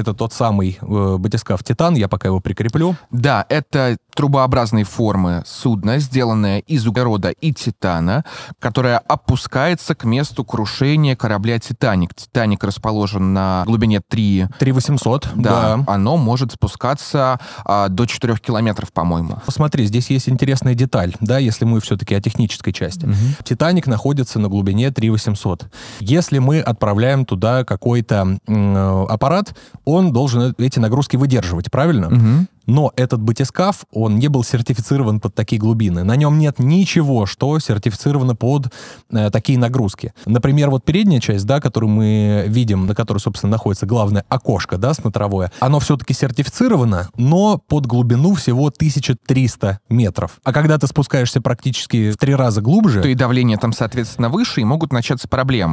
Это тот самый э, батискаф «Титан», я пока его прикреплю. Да, это трубообразной формы судно, сделанное из угорода и титана, которое опускается к месту крушения корабля «Титаник». «Титаник» расположен на глубине 3... 3800, да. да. Оно может спускаться а, до 4 километров, по-моему. Посмотри, здесь есть интересная деталь, да, если мы все-таки о технической части. Угу. «Титаник» находится на глубине 3800. Если мы отправляем туда какой-то э, аппарат, он должен эти нагрузки выдерживать, правильно? Угу но этот батискаф, он не был сертифицирован под такие глубины. На нем нет ничего, что сертифицировано под э, такие нагрузки. Например, вот передняя часть, да, которую мы видим, на которой, собственно, находится главное окошко, да, смотровое, оно все-таки сертифицировано, но под глубину всего 1300 метров. А когда ты спускаешься практически в три раза глубже... То и давление там, соответственно, выше, и могут начаться проблемы.